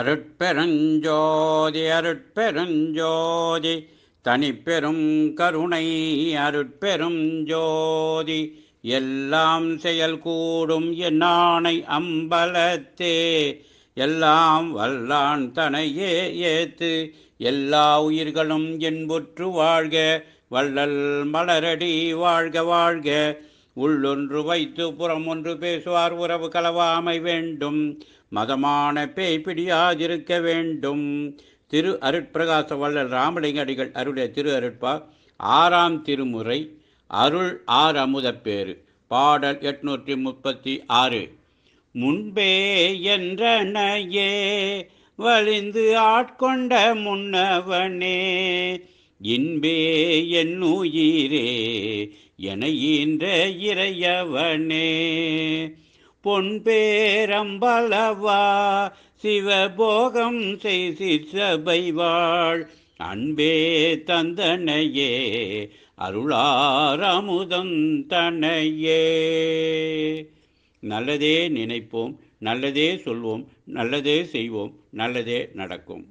அருட்பெருஞ்சோதி அருட்பெருஞ்சோதி தனிப்பெரும் கருணை அருட்பெரும் ஜோதி எல்லாம் செயல் கூடும் என்னானை அம்பலத்தே எல்லாம் வல்லான் தனையே ஏத்து எல்லா உயிர்களும் என்புற்று வாழ்க வள்ளல் மலரடி வாழ்க வாழ்க உள்ளொன்று வைத்து புறமொன்று பேசுவார் உறவு கலவாமை வேண்டும் மதமான பேய் பிடியாதிருக்க வேண்டும் திரு அருட்பிரகாச வல்லல் ராமலிங்க அடிகள் அருளிய திரு அருட்பா ஆறாம் திருமுறை அருள் ஆர் அமுதப்பேறு பாடல் எட்நூற்றி முப்பத்தி ஆறு முன்பே என்றனையே வலிந்து ஆட்கொண்ட முன்னவனே இன்பே என்னுயிரே என ஈன்ற இறையவனே பேரம்பளவா சிவபோகம் செய்திசபை வாழ் அன்பே தந்தனையே அருளாரமுதந்தனையே நல்லதே நினைப்போம் நல்லதே சொல்வோம் நல்லதே செய்வோம் நல்லதே நடக்கும்